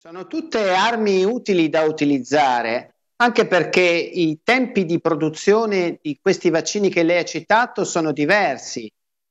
Sono tutte armi utili da utilizzare, anche perché i tempi di produzione di questi vaccini che lei ha citato sono diversi.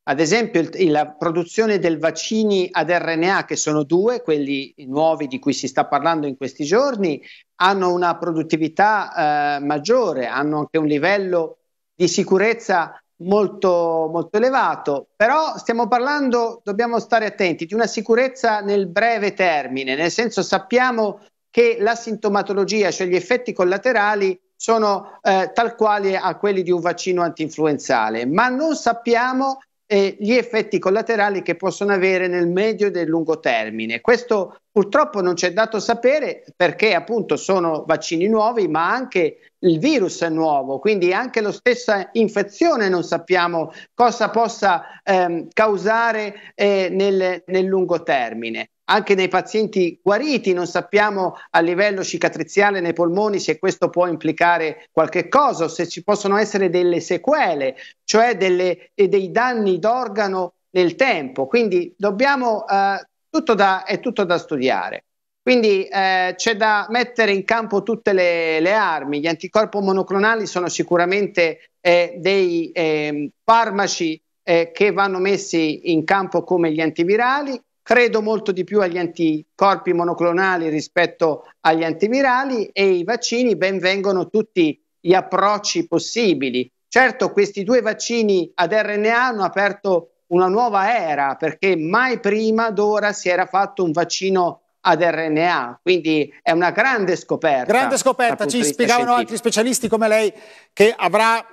Ad esempio, la produzione dei vaccini ad RNA, che sono due, quelli nuovi di cui si sta parlando in questi giorni, hanno una produttività eh, maggiore, hanno anche un livello di sicurezza molto, molto elevato, però stiamo parlando, dobbiamo stare attenti, di una sicurezza nel breve termine, nel senso sappiamo che la sintomatologia, cioè gli effetti collaterali, sono eh, tal quali a quelli di un vaccino antinfluenzale, ma non sappiamo eh, gli effetti collaterali che possono avere nel medio e nel lungo termine. Questo purtroppo non ci è dato sapere perché appunto sono vaccini nuovi, ma anche il virus è nuovo, quindi anche la stessa infezione non sappiamo cosa possa ehm, causare eh, nel, nel lungo termine anche nei pazienti guariti, non sappiamo a livello cicatriziale nei polmoni se questo può implicare qualche cosa o se ci possono essere delle sequele, cioè delle, dei danni d'organo nel tempo. Quindi dobbiamo, eh, tutto da, è tutto da studiare. Quindi eh, c'è da mettere in campo tutte le, le armi. Gli anticorpi monoclonali sono sicuramente eh, dei ehm, farmaci eh, che vanno messi in campo come gli antivirali, Credo molto di più agli anticorpi monoclonali rispetto agli antivirali e i vaccini benvengono tutti gli approcci possibili. Certo, questi due vaccini ad RNA hanno aperto una nuova era perché mai prima d'ora si era fatto un vaccino ad RNA, quindi è una grande scoperta. Grande scoperta, ci spiegavano altri specialisti come lei che avrà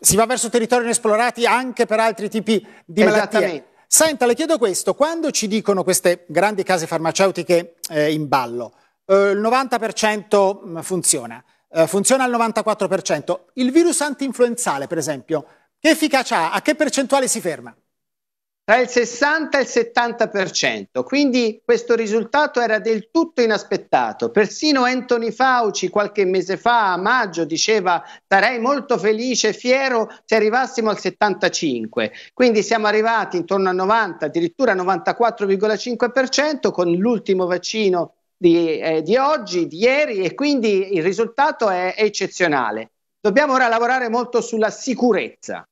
si va verso territori inesplorati anche per altri tipi di malattie. Senta, le chiedo questo, quando ci dicono queste grandi case farmaceutiche eh, in ballo, eh, il 90% mm, funziona, eh, funziona al 94%, il virus antinfluenzale per esempio, che efficacia ha? A che percentuale si ferma? tra il 60 e il 70%, quindi questo risultato era del tutto inaspettato. Persino Anthony Fauci qualche mese fa, a maggio, diceva sarei molto felice e fiero se arrivassimo al 75%, quindi siamo arrivati intorno al 90, addirittura al 94,5% con l'ultimo vaccino di, eh, di, oggi, di ieri e quindi il risultato è eccezionale. Dobbiamo ora lavorare molto sulla sicurezza